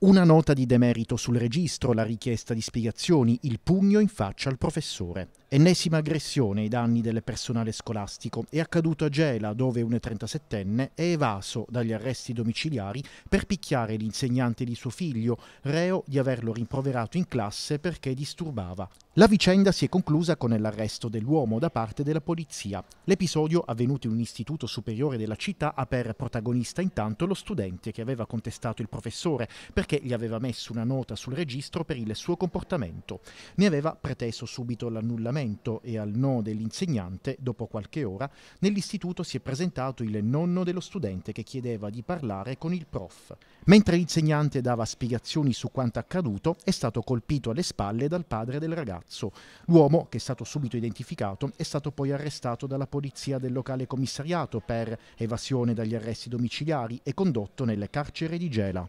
Una nota di demerito sul registro, la richiesta di spiegazioni, il pugno in faccia al professore. Ennesima aggressione ai danni del personale scolastico è accaduto a Gela dove un 37enne è evaso dagli arresti domiciliari per picchiare l'insegnante di suo figlio, reo di averlo rimproverato in classe perché disturbava. La vicenda si è conclusa con l'arresto dell'uomo da parte della polizia. L'episodio avvenuto in un istituto superiore della città ha per protagonista intanto lo studente che aveva contestato il professore perché gli aveva messo una nota sul registro per il suo comportamento. Ne aveva preteso subito l'annullamento testamento e al no dell'insegnante, dopo qualche ora, nell'istituto si è presentato il nonno dello studente che chiedeva di parlare con il prof. Mentre l'insegnante dava spiegazioni su quanto accaduto, è stato colpito alle spalle dal padre del ragazzo. L'uomo, che è stato subito identificato, è stato poi arrestato dalla polizia del locale commissariato per evasione dagli arresti domiciliari e condotto nel carcere di Gela.